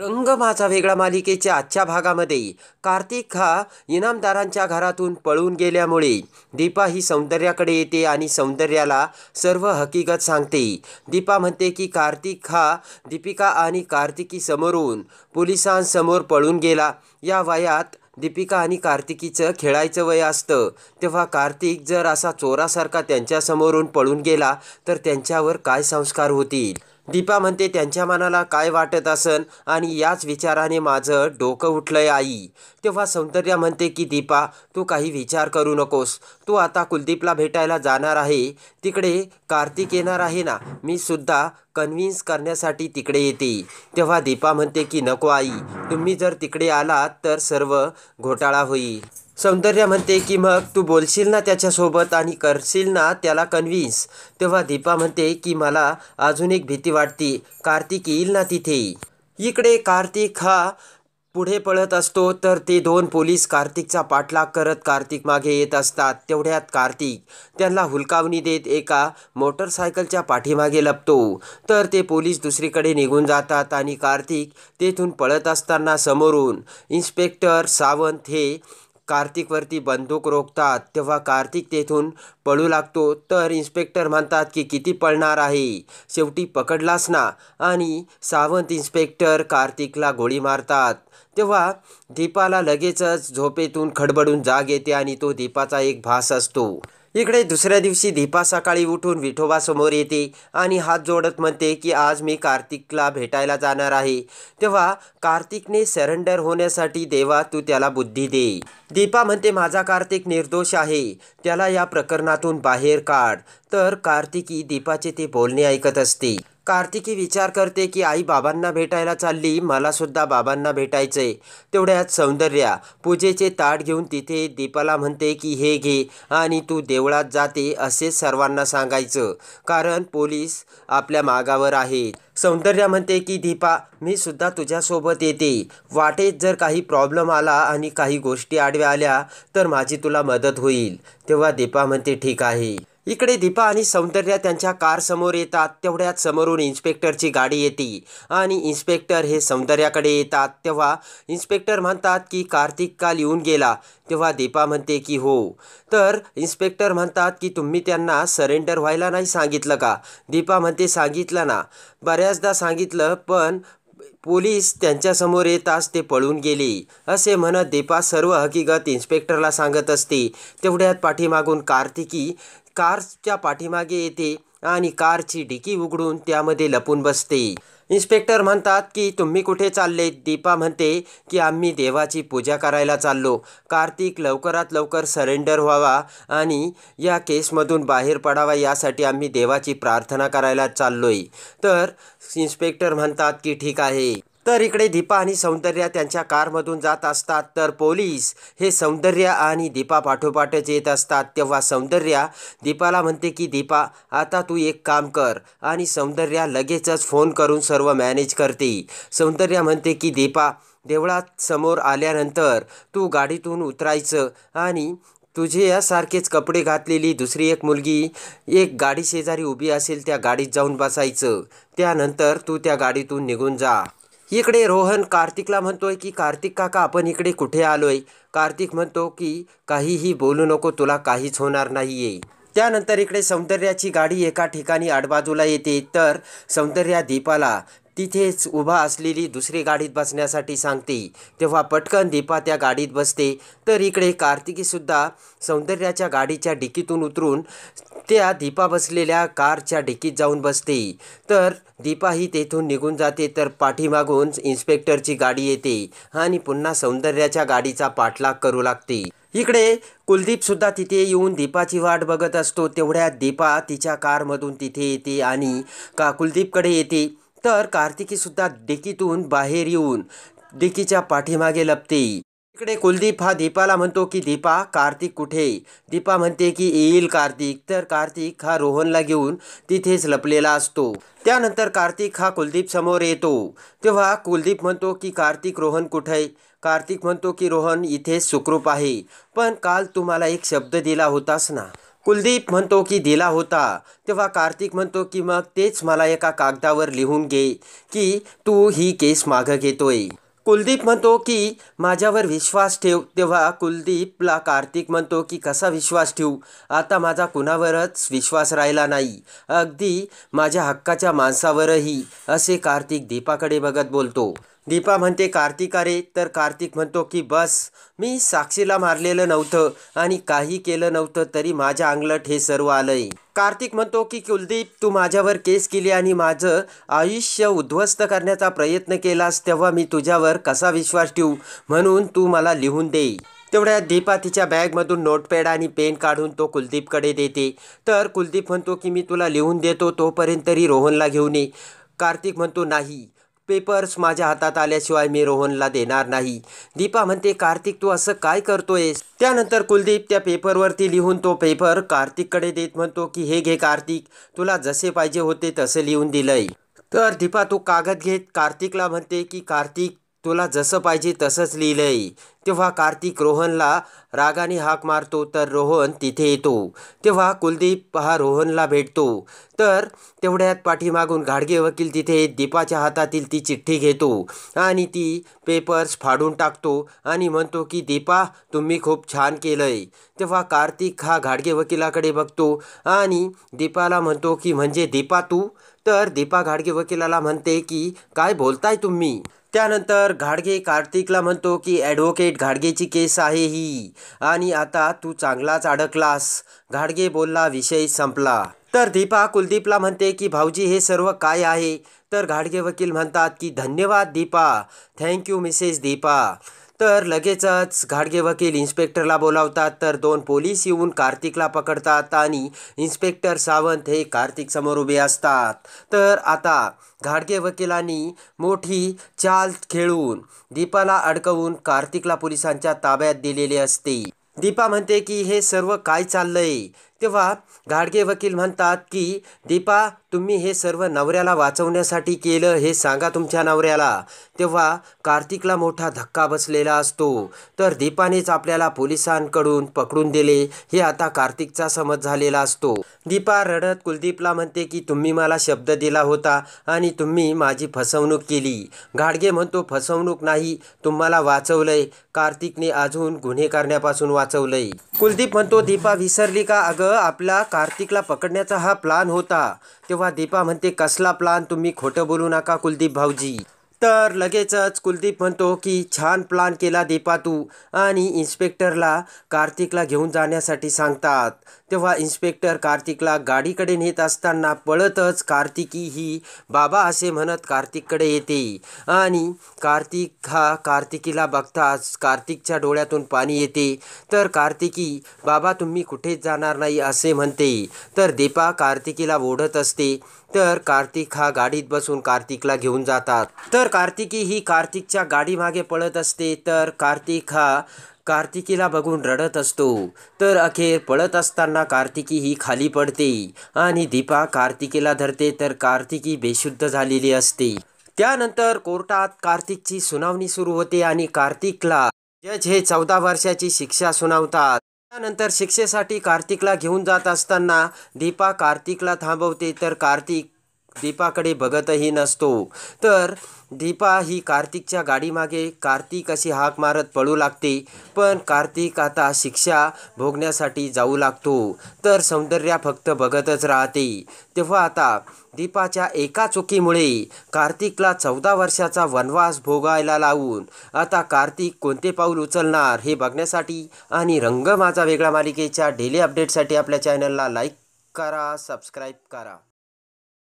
रंग माझा वेगळा मालिकेच्या आजच्या भागामध्ये कार्तिक हा इनामदारांच्या घरातून पळून गेल्यामुळे दीपा ही सौंदर्याकडे येते आणि सौंदर्याला सर्व हकीकत सांगते दीपा म्हणते की कार्तिक हा दीपिका आणि कार्तिकी समोरून पोलिसांसमोर पळून गेला या वयात दीपिका आणि कार्तिकीचं खेळायचं वय असतं तेव्हा कार्तिक जर असा चोरासारखा त्यांच्यासमोरून पळून गेला तर त्यांच्यावर काय संस्कार होतील दीपा म्हणते त्यांच्या मनाला काय वाटत असन आणि याच विचाराने माझं डोकं उठलंय आई तेव्हा सौंदर्या म्हणते की दीपा तू काही विचार करू नकोस तू आता कुलदीपला भेटायला जाणार आहे तिकडे कार्तिक येणार आहे ना मी सुद्धा कन्व्हिन्स करण्यासाठी तिकडे येते तेव्हा दीपा म्हणते की नको आई तुम्ही जर तिकडे आलात तर सर्व घोटाळा होईल सौंदर्य म्हणते की मग तू बोलशील ना त्याच्यासोबत आणि करशील ना त्याला कन्व्हिन्स तेव्हा दीपा म्हणते की मला अजून एक भीती वाटते कार्तिक येईल ना तिथे इकडे कार्तिक हा पुढे पळत असतो तर ते दोन पोलीस कार्तिकचा पाठलाग करत कार्तिक मागे येत असतात तेवढ्यात कार्तिक त्यांना हुलकावणी देत एका मोटरसायकलच्या पाठीमागे लपतो तर ते पोलीस दुसरीकडे निघून जातात आणि कार्तिक तेथून पळत असताना समोरून इन्स्पेक्टर सावंत हे कार्तिकवरती बंदूक रोखतात तेव्हा कार्तिक तेथून पळू लागतो तर इन्स्पेक्टर म्हणतात की किती पळणार आहे शेवटी पकडलास ना आणि सावंत इन्स्पेक्टर कार्तिकला गोळी मारतात तेव्हा दीपाला लगेचच झोपेतून खडबडून जाग येते आणि तो दीपाचा एक भास असतो इकडे दुसऱ्या दिवशी दीपा सकाळी उठून विठोबासमोर येते आणि हात जोडत म्हणते की आज मी कार्तिकला भेटायला जाणार आहे तेव्हा कार्तिकने सरेंडर होण्यासाठी देवा तू त्याला बुद्धी दे दीपा म्हणते माझा कार्तिक निर्दोष आहे त्याला या प्रकरणातून बाहेर काढ तर कार्तिकी दीपाचे ते बोलणे ऐकत असते कार्तिकी विचार करते की आई बाबांना भेटायला चालली सुद्धा बाबांना भेटायचंय तेवढ्यात सौंदर्या पूजेचे ताट घेऊन तिथे दीपाला म्हणते की हे घे आणि तू देवळात जाते असे सर्वांना सांगायचं कारण पोलीस आपल्या मागावर आहे सौंदर्या म्हणते की दीपा मी सुद्धा तुझ्यासोबत येते वाटेत जर काही प्रॉब्लेम आला आणि काही गोष्टी आडव्या आल्या तर माझी तुला मदत होईल तेव्हा दीपा म्हणते ठीक आहे इकडे दीपा आणि सौंदर्या त्यांच्या कारसमोर येतात तेवढ्यात समोरून इन्स्पेक्टरची गाडी येते आणि इन्स्पेक्टर हे सौंदर्याकडे येतात तेव्हा इन्स्पेक्टर म्हणतात की कार्तिक काल येऊन गेला तेव्हा दीपा म्हणते की हो तर इन्स्पेक्टर म्हणतात की तुम्ही त्यांना सरेंडर व्हायला नाही सांगितलं का दीपा म्हणते सांगितलं ना बऱ्याचदा सांगितलं पण पोलीस त्यांच्यासमोर येताच ते पळून गेले असे म्हणत दीपा सर्व हकीकत इन्स्पेक्टरला सांगत असते तेवढ्यात पाठीमागून कार्तिकी कार्सच्या पाठीमागे येते आणि कारची डिकी उघडून त्यामध्ये लपून बसते इन्स्पेक्टर म्हणतात की तुम्ही कुठे चालले दीपा म्हणते की आम्ही देवाची पूजा करायला चाललो कार्तिक लवकरात लवकर सरेंडर व्हावा आणि या केसमधून बाहेर पडावा यासाठी आम्ही देवाची प्रार्थना करायला चाललोय तर इन्स्पेक्टर म्हणतात की ठीक आहे तर इकडे दीपा आणि सौंदर्य त्यांच्या कारमधून जात असतात तर पोलीस हे सौंदर्या आणि दीपा पाठोपाठच येत असतात तेव्हा सौंदर्या दीपाला म्हणते की दीपा आता तू एक काम कर आणि सौंदर्या लगेचच फोन करून सर्व मॅनेज करते सौंदर्य म्हणते की दीपा देवळात समोर आल्यानंतर तू गाडीतून उतरायचं आणि तुझे यासारखेच कपडे घातलेली दुसरी एक मुलगी एक गाडी शेजारी उभी असेल त्या गाडीत जाऊन बसायचं त्यानंतर तू त्या गाडीतून निघून जा इकडे रोहन कार्तिकला म्हणतोय की कार्तिक काका आपण इकडे कुठे आलोय कार्तिक म्हणतो की काहीही बोलू नको तुला काहीच होणार नाहीये त्यानंतर इकडे सौंदर्याची गाडी एका ठिकाणी आडबाजूला येते तर सौंदर्या दीपाला तिथेच उभा असलेली दुसरी गाडीत बसण्यासाठी सांगते तेव्हा पटकन दीपा त्या गाडीत बसते तर इकडे कार्तिकीसुद्धा सौंदर्याच्या गाडीच्या डिकीतून उतरून त्या दीपा बसलेल्या कारच्या डिकीत जाऊन बसते तर दीपाही तेथून निघून जाते तर पाठीमागून इन्स्पेक्टरची गाडी येते आणि पुन्हा सौंदर्याच्या गाडीचा पाठलाग करू लागते इकडे कुलदीपसुद्धा तिथे येऊन दीपाची वाट बघत असतो तेवढ्या दीपा तिच्या कारमधून तिथे येते आणि का कुलदीपकडे येते तर कार्तिकी सुद्धा डेकीतून बाहेर येऊन डिकीच्या पाठीमागे लपते इकडे कुलदीप हा दीपाला म्हणतो की दीपा कार्तिक कुठे दीपा म्हणते की येईल कार्तिक तर कार्तिक हा रोहनला घेऊन तिथेच लपलेला असतो त्यानंतर कार्तिक हा कुलदीप समोर येतो तेव्हा कुलदीप म्हणतो की कार्तिक रोहन कुठे कार्तिक म्हणतो की रोहन इथेच सुखरूप आहे पण काल तुम्हाला एक शब्द दिला होतास ना कुलदीप म्हणतो की दिला होता तेव्हा कार्तिक म्हणतो की मग तेच मला एका कागदावर लिहून घे की तू ही केस मागं घेतोय कुलदीप म्हणतो की माझ्यावर विश्वास ठेव तेव्हा कुलदीपला कार्तिक म्हणतो की कसा विश्वास ठेवू आता माझा कुणावरच विश्वास राहिला नाही अगदी माझ्या हक्काच्या माणसावरही असे कार्तिक दीपाकडे बघत बोलतो दीपा म्हणते कार्तिक अरे तर कार्तिक म्हणतो की बस मी साक्षीला मारलेलं नव्हतं आणि काही केलं नव्हतं तरी माझ्या अंगलट हे सर्व आलंय कार्तिक म्हणतो की कुलदीप तू माझ्यावर केस केली आणि माझं आयुष्य उद्ध्वस्त करण्याचा प्रयत्न केलास तेव्हा मी तुझ्यावर कसा विश्वास ठेवू म्हणून तू मला लिहून दे तेवढ्या दीपा तिच्या बॅगमधून नोटपॅड आणि पेन काढून तो कुलदीपकडे देते तर कुलदीप म्हणतो की मी तुला लिहून देतो तोपर्यंत तरी रोहनला घेऊन ये कार्तिक म्हणतो नाही पेपर्स माझ्या हातात आल्याशिवाय मी रोहनला देणार नाही दीपा म्हणते कार्तिक तू असं काय करतोय त्यानंतर कुलदीप त्या पेपरवरती लिहून तो पेपर कार्तिककडे देत म्हणतो की हे घे कार्तिक तुला जसे पाहिजे होते तसे लिहून दिलंय तर दीपा तू कागद घेत कार्तिकला म्हणते की कार्तिक तुला जसं पाहिजे तसंच लिहिलंय तेव्हा कार्तिक रोहनला रागाने हाक मारतो तर रोहन तिथे येतो तेव्हा कुलदीप हा रोहनला भेटतो तर तेवढ्यात पाठीमागून घाडगे वकील तिथे दीपाच्या हातातील ती चिठ्ठी घेतो आणि ती पेपर्स फाडून टाकतो आणि म्हणतो की दीपा तुम्ही खूप छान केलंय तेव्हा कार्तिक हा घाडगे वकिलाकडे बघतो आणि दीपाला म्हणतो की म्हणजे दीपा तू तर दीपा घाडगे वकिलाला म्हणते की काय बोलताय तुम्ही त्यानंतर घाडगे कार्तिकला म्हणतो की ॲडव्होकेट घाडगेची केस आहे ही आणि आता तू चांगलाच अडकलास घाडगे बोलला विषय संपला तर दीपा कुलदीपला म्हणते की भाऊजी हे सर्व काय आहे तर घाडगे वकील म्हणतात की धन्यवाद दीपा थँक्यू मिसेस दीपा तर लगेचच घाडगे वकील इन्स्पेक्टरला बोलावतात तर दोन पोलीस येऊन कार्तिकला पकडतात आणि इन्स्पेक्टर सावंत हे कार्तिक समोर उभे असतात तर आता घाडगे वकिलांनी मोठी चाल खेळून दीपाला अडकवून कार्तिकला पोलिसांच्या ताब्यात दिलेले असते दीपा म्हणते की हे सर्व काय चाललंय तेव्हा गाडगे वकील म्हणतात की दीपा तुम्ही हे सर्व नवऱ्याला वाचवण्यासाठी केलं हे सांगा तुमच्या नवऱ्याला तेव्हा कार्तिकला मोठा धक्का बसलेला असतो तर दीपानेच आपल्याला पोलिसांकडून पकडून दिले हे आता कार्तिकचा समज झालेला असतो दीपा रडत कुलदीपला म्हणते की तुम्ही मला शब्द दिला होता आणि तुम्ही माझी फसवणूक केली गाडगे म्हणतो फसवणूक नाही तुम्हाला वाचवलंय कार्तिकने अजून गुन्हे करण्यापासून वाचवलंय कुलदीप म्हणतो दीपा विसरली का अगं आपला कार्तिकला पकडण्याचा हा प्लान होता तेव्हा दीपा म्हणते कसला प्लान तुम्ही खोटं बोलू नका कुलदीप भाऊजी तर लगेचच कुलदीप म्हणतो की छान प्लान केला दीपा तू आणि इन्स्पेक्टरला कार्तिकला घेऊन जाण्यासाठी सांगतात तेव्हा इन्स्पेक्टर कार्तिकला गाडीकडे नेत असताना पळतच कार्तिकी ही बाबा असे म्हणत कार्तिककडे येते आणि कार्तिक हा कार्तिकीला बघताच कार्तिकच्या डोळ्यातून पाणी येते तर कार्तिकी बाबा तुम्ही कुठेच जाणार नाही असे म्हणते तर दीपा कार्तिकीला ओढत असते तर कार्तिक हा गाडीत बसून कार्तिकला घेऊन जातात तर कार्तिकी ही कार्तिकच्या गाडीमागे पळत असते तर कार्तिक हा कार्तिकीला बघून रडत असतो तर अखेर पळत असताना कार्तिकी ही खाली पडते आणि दीपा कार्तिकीला धरते तर कार्तिकी बेशुद्ध झालेली असते त्यानंतर कोर्टात कार्तिकची सुनावणी सुरू होते आणि कार्तिकला जज हे चौदा वर्षाची शिक्षा सुनावतात त्यानंतर शिक्षेसाठी कार्तिकला घेऊन जात असताना दीपा कार्तिकला थांबवते तर कार्तिक दीपाकडे बघतही नसतो तर दीपा ही कार्तिकच्या गाडीमागे कार्तिक अशी हाक मारत पळू लागते पण कार्तिक आता शिक्षा भोगण्यासाठी जाऊ लागतो तर सौंदर्या फक्त बघतच राहते तेव्हा आता दीपाच्या एका चुकीमुळे कार्तिकला चौदा वर्षाचा वनवास भोगायला लावून आता कार्तिक कोणते पाऊल उचलणार हे बघण्यासाठी आणि रंग माझा वेगळा मालिकेच्या डेली अपडेटसाठी आपल्या चॅनलला लाईक करा सबस्क्राईब करा